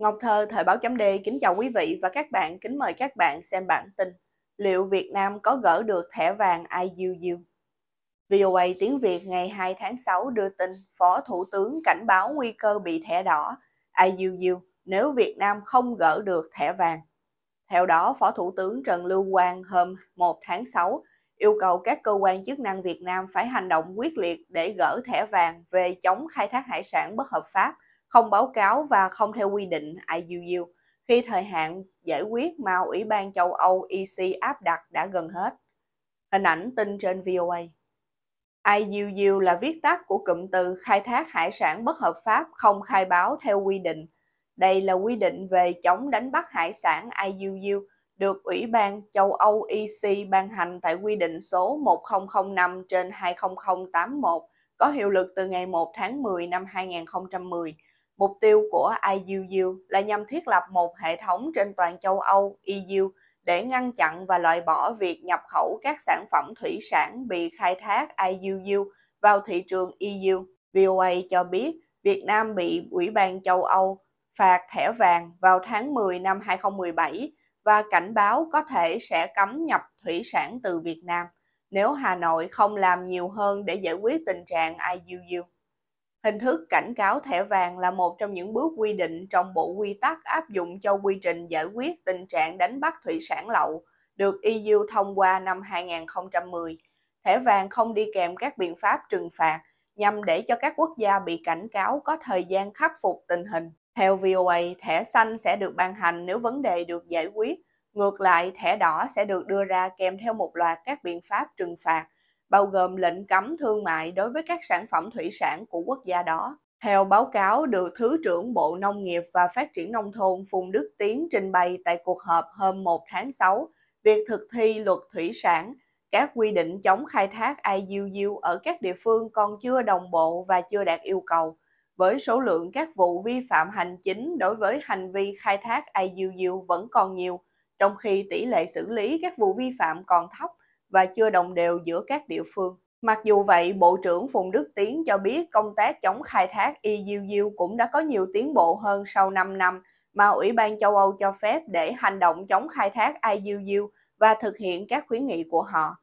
Ngọc Thơ, Thời báo chấm D kính chào quý vị và các bạn, kính mời các bạn xem bản tin Liệu Việt Nam có gỡ được thẻ vàng IUU? VOA tiếng Việt ngày 2 tháng 6 đưa tin Phó Thủ tướng cảnh báo nguy cơ bị thẻ đỏ IUU nếu Việt Nam không gỡ được thẻ vàng. Theo đó, Phó Thủ tướng Trần Lưu Quang hôm 1 tháng 6 yêu cầu các cơ quan chức năng Việt Nam phải hành động quyết liệt để gỡ thẻ vàng về chống khai thác hải sản bất hợp pháp – không báo cáo và không theo quy định IUU khi thời hạn giải quyết mà Ủy ban châu Âu EC áp đặt đã gần hết. Hình ảnh tin trên VOA. IUU là viết tắt của cụm từ khai thác hải sản bất hợp pháp không khai báo theo quy định. Đây là quy định về chống đánh bắt hải sản IUU được Ủy ban châu Âu EC ban hành tại quy định số 1005 trên 20081 có hiệu lực từ ngày 1 tháng 10 năm 2010 Mục tiêu của IUU là nhằm thiết lập một hệ thống trên toàn châu Âu EU để ngăn chặn và loại bỏ việc nhập khẩu các sản phẩm thủy sản bị khai thác IUU vào thị trường EU. VOA cho biết Việt Nam bị Ủy ban châu Âu phạt thẻ vàng vào tháng 10 năm 2017 và cảnh báo có thể sẽ cấm nhập thủy sản từ Việt Nam nếu Hà Nội không làm nhiều hơn để giải quyết tình trạng IUU. Hình thức cảnh cáo thẻ vàng là một trong những bước quy định trong bộ quy tắc áp dụng cho quy trình giải quyết tình trạng đánh bắt thủy sản lậu được EU thông qua năm 2010. Thẻ vàng không đi kèm các biện pháp trừng phạt nhằm để cho các quốc gia bị cảnh cáo có thời gian khắc phục tình hình. Theo VOA, thẻ xanh sẽ được ban hành nếu vấn đề được giải quyết. Ngược lại, thẻ đỏ sẽ được đưa ra kèm theo một loạt các biện pháp trừng phạt – bao gồm lệnh cấm thương mại đối với các sản phẩm thủy sản của quốc gia đó. Theo báo cáo được Thứ trưởng Bộ Nông nghiệp và Phát triển Nông thôn Phùng Đức Tiến trình bày tại cuộc họp hôm 1 tháng 6, việc thực thi luật thủy sản, các quy định chống khai thác IUU ở các địa phương còn chưa đồng bộ và chưa đạt yêu cầu, với số lượng các vụ vi phạm hành chính đối với hành vi khai thác IUU vẫn còn nhiều, trong khi tỷ lệ xử lý các vụ vi phạm còn thấp và chưa đồng đều giữa các địa phương. Mặc dù vậy, Bộ trưởng Phùng Đức Tiến cho biết công tác chống khai thác EUU cũng đã có nhiều tiến bộ hơn sau 5 năm mà Ủy ban châu Âu cho phép để hành động chống khai thác IUU và thực hiện các khuyến nghị của họ.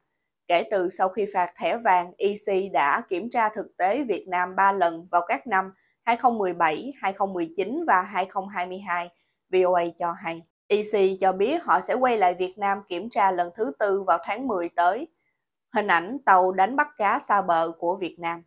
Kể từ sau khi phạt thẻ vàng, EC đã kiểm tra thực tế Việt Nam 3 lần vào các năm 2017, 2019 và 2022, VOA cho hay. EC cho biết họ sẽ quay lại Việt Nam kiểm tra lần thứ tư vào tháng 10 tới. Hình ảnh tàu đánh bắt cá xa bờ của Việt Nam.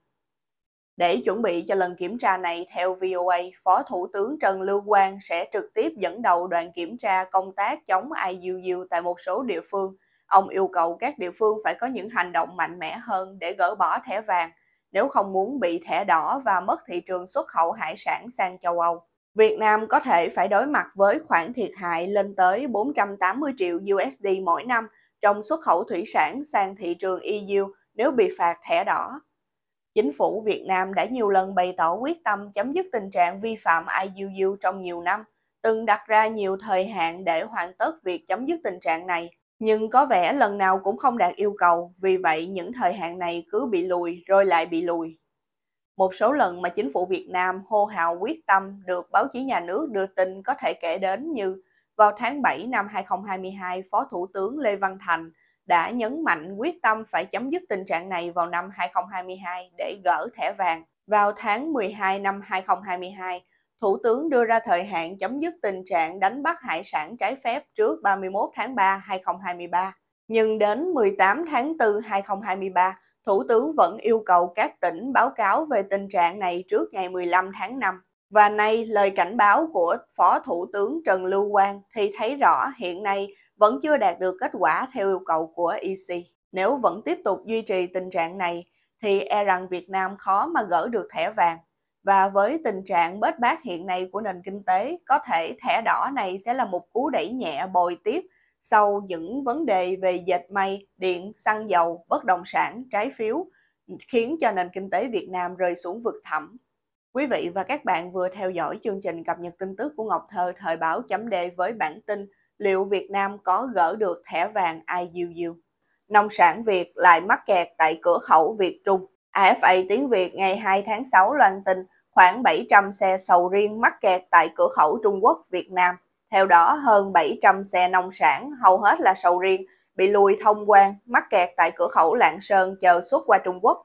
Để chuẩn bị cho lần kiểm tra này, theo VOA, Phó Thủ tướng Trần Lưu Quang sẽ trực tiếp dẫn đầu đoàn kiểm tra công tác chống IUU tại một số địa phương. Ông yêu cầu các địa phương phải có những hành động mạnh mẽ hơn để gỡ bỏ thẻ vàng, nếu không muốn bị thẻ đỏ và mất thị trường xuất khẩu hải sản sang châu Âu. Việt Nam có thể phải đối mặt với khoản thiệt hại lên tới 480 triệu USD mỗi năm trong xuất khẩu thủy sản sang thị trường EU nếu bị phạt thẻ đỏ. Chính phủ Việt Nam đã nhiều lần bày tỏ quyết tâm chấm dứt tình trạng vi phạm IUU trong nhiều năm, từng đặt ra nhiều thời hạn để hoàn tất việc chấm dứt tình trạng này, nhưng có vẻ lần nào cũng không đạt yêu cầu, vì vậy những thời hạn này cứ bị lùi rồi lại bị lùi. Một số lần mà chính phủ Việt Nam hô hào quyết tâm được báo chí nhà nước đưa tin có thể kể đến như vào tháng 7 năm 2022, Phó Thủ tướng Lê Văn Thành đã nhấn mạnh quyết tâm phải chấm dứt tình trạng này vào năm 2022 để gỡ thẻ vàng. Vào tháng 12 năm 2022, Thủ tướng đưa ra thời hạn chấm dứt tình trạng đánh bắt hải sản trái phép trước 31 tháng 3 2023. Nhưng đến 18 tháng 4 2023, Thủ tướng vẫn yêu cầu các tỉnh báo cáo về tình trạng này trước ngày 15 tháng 5. Và nay, lời cảnh báo của Phó Thủ tướng Trần Lưu Quang thì thấy rõ hiện nay vẫn chưa đạt được kết quả theo yêu cầu của EC. Nếu vẫn tiếp tục duy trì tình trạng này, thì e rằng Việt Nam khó mà gỡ được thẻ vàng. Và với tình trạng bết bát hiện nay của nền kinh tế, có thể thẻ đỏ này sẽ là một cú đẩy nhẹ bồi tiếp sau những vấn đề về dệt may, điện, xăng dầu, bất động sản, trái phiếu khiến cho nền kinh tế Việt Nam rơi xuống vực thẳm. Quý vị và các bạn vừa theo dõi chương trình cập nhật tin tức của Ngọc Thơ thời báo chấm đề với bản tin liệu Việt Nam có gỡ được thẻ vàng IUU. Nông sản Việt lại mắc kẹt tại cửa khẩu Việt Trung. AFA tiếng Việt ngày 2 tháng 6 loan tin khoảng 700 xe sầu riêng mắc kẹt tại cửa khẩu Trung Quốc Việt Nam. Theo đó, hơn 700 xe nông sản, hầu hết là sầu riêng, bị lùi thông quan, mắc kẹt tại cửa khẩu Lạng Sơn chờ xuất qua Trung Quốc.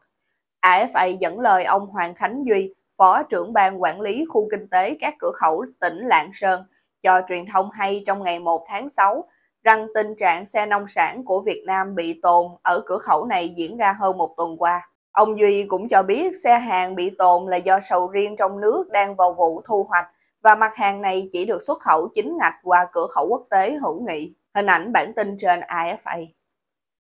AFA dẫn lời ông Hoàng Khánh Duy, Phó trưởng ban quản lý khu kinh tế các cửa khẩu tỉnh Lạng Sơn, cho truyền thông hay trong ngày 1 tháng 6 rằng tình trạng xe nông sản của Việt Nam bị tồn ở cửa khẩu này diễn ra hơn một tuần qua. Ông Duy cũng cho biết xe hàng bị tồn là do sầu riêng trong nước đang vào vụ thu hoạch và mặt hàng này chỉ được xuất khẩu chính ngạch qua cửa khẩu quốc tế hữu nghị. Hình ảnh bản tin trên AFA.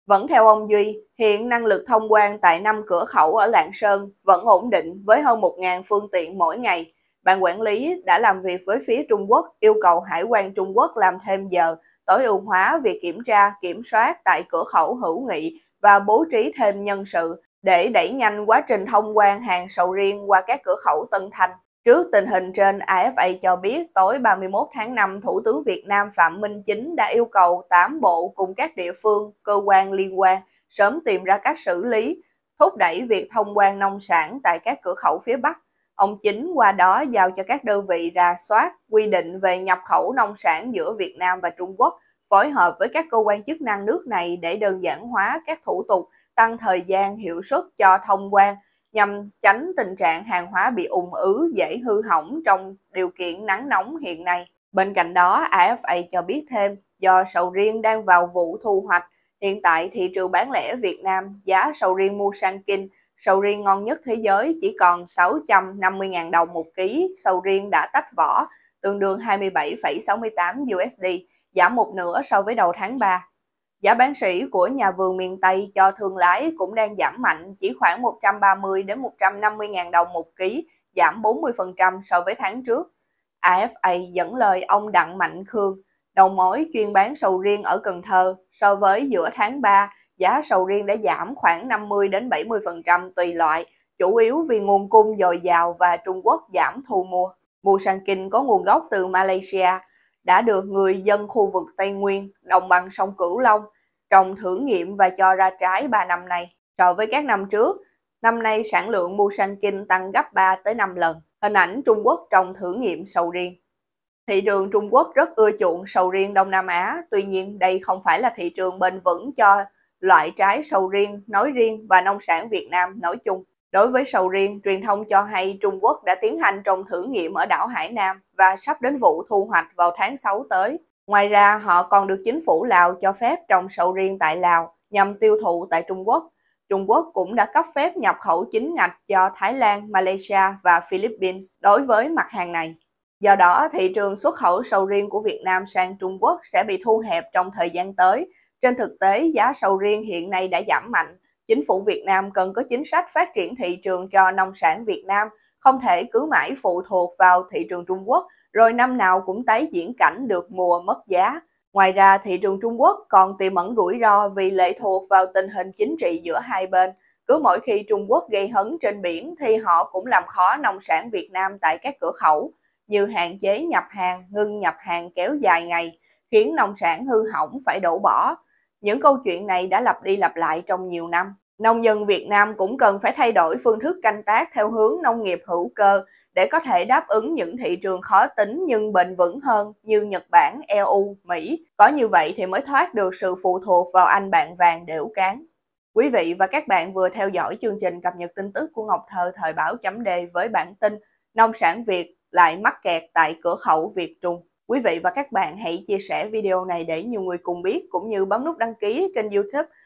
Vẫn theo ông Duy, hiện năng lực thông quan tại năm cửa khẩu ở Lạng Sơn vẫn ổn định với hơn 1.000 phương tiện mỗi ngày. Ban quản lý đã làm việc với phía Trung Quốc yêu cầu Hải quan Trung Quốc làm thêm giờ, tối ưu hóa việc kiểm tra, kiểm soát tại cửa khẩu hữu nghị và bố trí thêm nhân sự để đẩy nhanh quá trình thông quan hàng sầu riêng qua các cửa khẩu Tân Thanh. Trước tình hình trên, AFA cho biết tối 31 tháng 5, Thủ tướng Việt Nam Phạm Minh Chính đã yêu cầu 8 bộ cùng các địa phương, cơ quan liên quan sớm tìm ra các xử lý, thúc đẩy việc thông quan nông sản tại các cửa khẩu phía Bắc. Ông Chính qua đó giao cho các đơn vị ra soát quy định về nhập khẩu nông sản giữa Việt Nam và Trung Quốc, phối hợp với các cơ quan chức năng nước này để đơn giản hóa các thủ tục, tăng thời gian hiệu suất cho thông quan nhằm tránh tình trạng hàng hóa bị ủng ứ dễ hư hỏng trong điều kiện nắng nóng hiện nay. Bên cạnh đó, AFA cho biết thêm, do sầu riêng đang vào vụ thu hoạch, hiện tại thị trường bán lẻ Việt Nam giá sầu riêng mua sang kinh, sầu riêng ngon nhất thế giới chỉ còn 650.000 đồng một ký, sầu riêng đã tách vỏ, tương đương 27,68 USD, giảm một nửa so với đầu tháng 3. Giá bán sỉ của nhà vườn miền Tây cho thương lái cũng đang giảm mạnh, chỉ khoảng 130 đến 150 ngàn đồng một ký, giảm 40% so với tháng trước. AFA dẫn lời ông Đặng Mạnh Khương, đầu mối chuyên bán sầu riêng ở Cần Thơ, so với giữa tháng 3, giá sầu riêng đã giảm khoảng 50 đến 70% tùy loại, chủ yếu vì nguồn cung dồi dào và Trung Quốc giảm thu mua. Mùa sang kinh có nguồn gốc từ Malaysia, đã được người dân khu vực Tây Nguyên, đồng bằng sông Cửu Long trồng thử nghiệm và cho ra trái 3 năm nay. So với các năm trước, năm nay sản lượng mua Busan Kinh tăng gấp 3 tới 5 lần. Hình ảnh Trung Quốc trồng thử nghiệm sầu riêng. Thị trường Trung Quốc rất ưa chuộng sầu riêng Đông Nam Á, tuy nhiên đây không phải là thị trường bền vững cho loại trái sầu riêng nói riêng và nông sản Việt Nam nói chung. Đối với sầu riêng, truyền thông cho hay Trung Quốc đã tiến hành trồng thử nghiệm ở đảo Hải Nam và sắp đến vụ thu hoạch vào tháng 6 tới. Ngoài ra, họ còn được chính phủ Lào cho phép trồng sầu riêng tại Lào nhằm tiêu thụ tại Trung Quốc. Trung Quốc cũng đã cấp phép nhập khẩu chính ngạch cho Thái Lan, Malaysia và Philippines đối với mặt hàng này. Do đó, thị trường xuất khẩu sầu riêng của Việt Nam sang Trung Quốc sẽ bị thu hẹp trong thời gian tới. Trên thực tế, giá sầu riêng hiện nay đã giảm mạnh Chính phủ Việt Nam cần có chính sách phát triển thị trường cho nông sản Việt Nam, không thể cứ mãi phụ thuộc vào thị trường Trung Quốc, rồi năm nào cũng tái diễn cảnh được mùa mất giá. Ngoài ra, thị trường Trung Quốc còn tiềm ẩn rủi ro vì lệ thuộc vào tình hình chính trị giữa hai bên. Cứ mỗi khi Trung Quốc gây hấn trên biển thì họ cũng làm khó nông sản Việt Nam tại các cửa khẩu, như hạn chế nhập hàng, ngưng nhập hàng kéo dài ngày, khiến nông sản hư hỏng phải đổ bỏ. Những câu chuyện này đã lặp đi lặp lại trong nhiều năm. Nông dân Việt Nam cũng cần phải thay đổi phương thức canh tác theo hướng nông nghiệp hữu cơ để có thể đáp ứng những thị trường khó tính nhưng bền vững hơn như Nhật Bản, EU, Mỹ. Có như vậy thì mới thoát được sự phụ thuộc vào anh bạn vàng đểu cán. Quý vị và các bạn vừa theo dõi chương trình cập nhật tin tức của Ngọc Thơ thời báo chấm đề với bản tin Nông sản Việt lại mắc kẹt tại cửa khẩu Việt Trung. Quý vị và các bạn hãy chia sẻ video này để nhiều người cùng biết cũng như bấm nút đăng ký kênh youtube